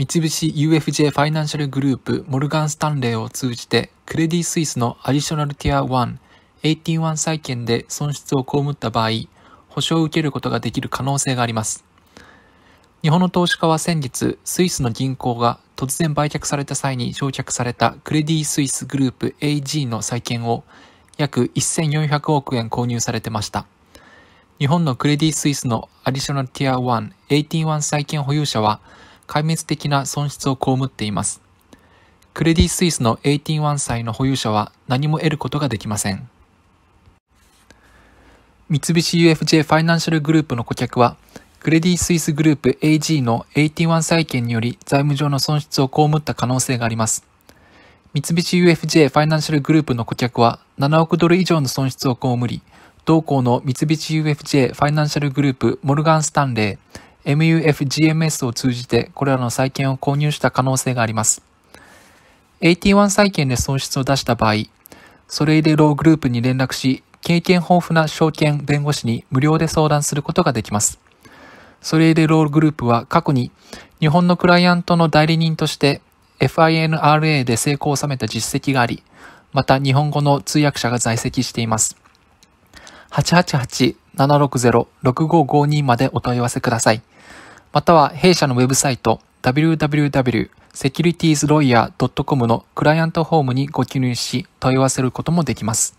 三菱 UFJ ファイナンシャルグループモルガン・スタンレーを通じてクレディ・スイスのアディショナルティア1、18-1債券で損失を被った場合、保証を受けることができる可能性があります。日本の投資家は先月、スイスの銀行が突然売却された際に焼却されたクレディ・スイスグループ AG の債券を約1400億円購入されてました。日本のクレディ・スイスのアディショナルティア1、18-1債券保有者は、壊滅的な損失を被っています。クレディ・スイスの181歳の保有者は何も得ることができません。三菱 UFJ ファイナンシャルグループの顧客は、クレディ・スイスグループ AG の81債券により財務上の損失を被った可能性があります。三菱 UFJ ファイナンシャルグループの顧客は7億ドル以上の損失を被り、同行の三菱 UFJ ファイナンシャルグループモルガン・スタンレー、MUFGMS を通じてこれらの債券を購入した可能性があります。AT1 債券で損失を出した場合、それ入れローグループに連絡し、経験豊富な証券弁護士に無料で相談することができます。それ入れローグループは過去に日本のクライアントの代理人として FINRA で成功を収めた実績があり、また日本語の通訳者が在籍しています。888 760-6552までお問い合わせください。または弊社のウェブサイト www.securitiesLawyer.com のクライアントホームにご記入し問い合わせることもできます。